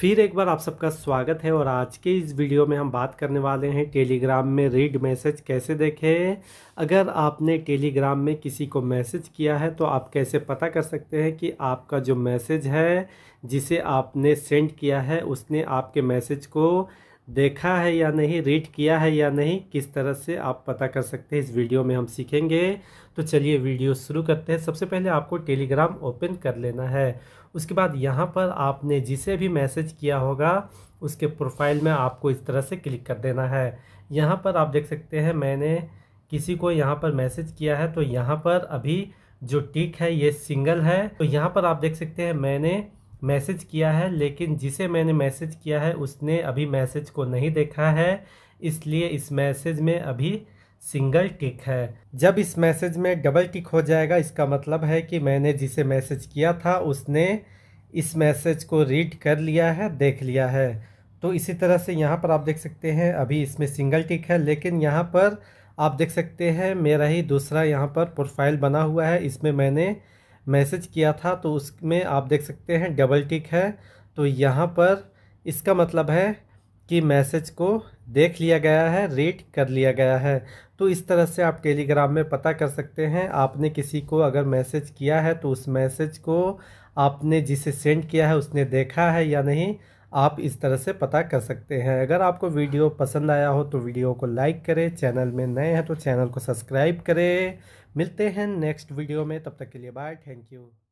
फिर एक बार आप सबका स्वागत है और आज के इस वीडियो में हम बात करने वाले हैं टेलीग्राम में रीड मैसेज कैसे देखें अगर आपने टेलीग्राम में किसी को मैसेज किया है तो आप कैसे पता कर सकते हैं कि आपका जो मैसेज है जिसे आपने सेंड किया है उसने आपके मैसेज को देखा है या नहीं रीड किया है या नहीं किस तरह से आप पता कर सकते हैं इस वीडियो में हम सीखेंगे तो चलिए वीडियो शुरू करते हैं सबसे पहले आपको टेलीग्राम ओपन कर लेना है उसके बाद यहाँ पर आपने जिसे भी मैसेज किया होगा उसके प्रोफाइल में आपको इस तरह से क्लिक कर देना है यहाँ पर आप देख सकते हैं मैंने किसी को यहाँ पर मैसेज किया है तो यहाँ पर अभी जो टिक है ये सिंगल है तो यहाँ पर आप देख सकते हैं मैंने मैसेज किया है लेकिन जिसे मैंने मैसेज किया है उसने अभी मैसेज को नहीं देखा है इसलिए इस मैसेज में अभी सिंगल टिक है जब इस मैसेज में डबल टिक हो जाएगा इसका मतलब है कि मैंने जिसे मैसेज किया था उसने इस मैसेज को रीड कर लिया है देख लिया है तो इसी तरह से यहाँ पर आप देख सकते हैं अभी इसमें सिंगल टिक है लेकिन यहाँ पर आप देख सकते हैं मेरा ही दूसरा यहाँ पर प्रोफाइल बना हुआ है इसमें मैंने मैसेज किया था तो उसमें आप देख सकते हैं डबल टिक है तो यहाँ पर इसका मतलब है कि मैसेज को देख लिया गया है रीड कर लिया गया है तो इस तरह से आप टेलीग्राम में पता कर सकते हैं आपने किसी को अगर मैसेज किया है तो उस मैसेज को आपने जिसे सेंड किया है उसने देखा है या नहीं आप इस तरह से पता कर सकते हैं अगर आपको वीडियो पसंद आया हो तो वीडियो को लाइक करें चैनल में नए हैं तो चैनल को सब्सक्राइब करें मिलते हैं नेक्स्ट वीडियो में तब तक के लिए बाय थैंक यू